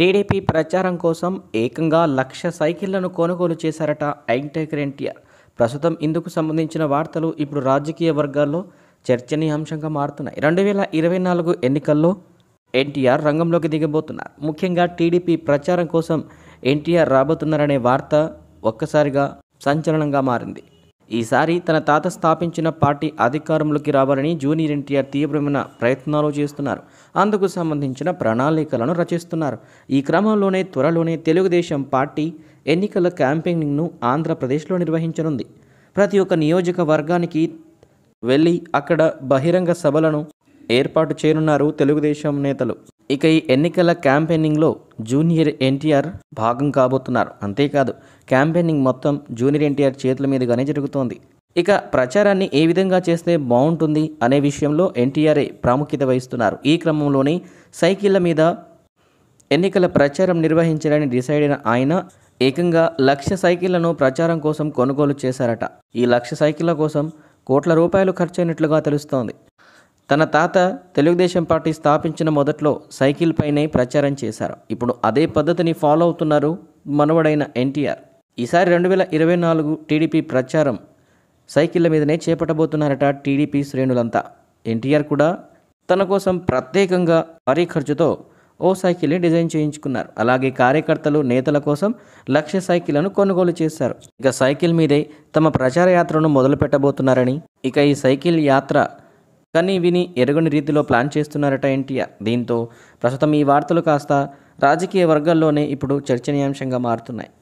TDP ప్రచారం కోసం ఏకంగా లక్ష సైకిళ్లను కొనుగోలు చేశారట ఐటెక్ ఎన్టీఆర్ ప్రస్తుతం ఇందుకు సంబంధించిన వార్తలు ఇప్పుడు రాజకీయ వర్గాల్లో చర్చనీయాంశంగా మారుతున్నాయి రెండు వేల ఇరవై నాలుగు ఎన్నికల్లో ఎన్టీఆర్ రంగంలోకి దిగబోతున్నారు ముఖ్యంగా టీడీపీ ప్రచారం కోసం ఎన్టీఆర్ రాబోతున్నారనే వార్త ఒక్కసారిగా సంచలనంగా మారింది ఈసారి తన తాత స్థాపించిన పార్టీ అధికారంలోకి రావాలని జూనియర్ ఎన్టీఆర్ తీవ్రమైన ప్రయత్నాలు చేస్తున్నారు అందుకు సంబంధించిన ప్రణాళికలను రచిస్తున్నారు ఈ క్రమంలోనే త్వరలోనే తెలుగుదేశం పార్టీ ఎన్నికల క్యాంపెయినింగ్ను ఆంధ్రప్రదేశ్లో నిర్వహించనుంది ప్రతి ఒక్క నియోజకవర్గానికి వెళ్ళి అక్కడ బహిరంగ సభలను ఏర్పాటు చేయనున్నారు తెలుగుదేశం నేతలు ఇక ఈ ఎన్నికల క్యాంపెయినింగ్లో జూనియర్ ఎన్టీఆర్ భాగం కాబోతున్నారు అంతేకాదు క్యాంపెయినింగ్ మొత్తం జూనియర్ ఎన్టీఆర్ చేతుల మీదుగానే జరుగుతోంది ఇక ప్రచారాన్ని ఏ విధంగా చేస్తే బాగుంటుంది అనే విషయంలో ఎన్టీఆర్ఏ ప్రాముఖ్యత వహిస్తున్నారు ఈ క్రమంలోనే సైకిళ్ల మీద ఎన్నికల ప్రచారం నిర్వహించాలని డిసైడ్ అయిన ఆయన ఏకంగా లక్ష సైకిళ్లను ప్రచారం కోసం కొనుగోలు చేశారట ఈ లక్ష సైకిళ్ల కోసం కోట్ల రూపాయలు ఖర్చు అయినట్లుగా తెలుస్తోంది తన తాత తెలుగుదేశం పార్టీ స్థాపించిన మొదట్లో సైకిల్ పైనే ప్రచారం చేశారు ఇప్పుడు అదే పద్ధతిని ఫాలో అవుతున్నారు మనవడైన ఎన్టీఆర్ ఈసారి రెండు వేల ఇరవై నాలుగు టీడీపీ ప్రచారం సైకిళ్ల మీదనే చేపట్టబోతున్నారట టీడీపీ శ్రేణులంతా ఎన్టీఆర్ కూడా తన కోసం ప్రత్యేకంగా భారీ ఖర్చుతో ఓ సైకిల్ని డిజైన్ చేయించుకున్నారు అలాగే కార్యకర్తలు నేతల కోసం లక్ష సైకిళ్లను కొనుగోలు చేశారు ఇక సైకిల్ మీదే తమ ప్రచార యాత్రను మొదలు పెట్టబోతున్నారని ఇక ఈ సైకిల్ యాత్ర కానీ వీని ఎరగని రీతిలో ప్లాన్ చేస్తున్నారట ఎన్టీఆర్ దీంతో ప్రస్తుతం ఈ వార్తలు కాస్త రాజకీయ వర్గాల్లోనే ఇప్పుడు చర్చనీయాంశంగా మారుతున్నాయి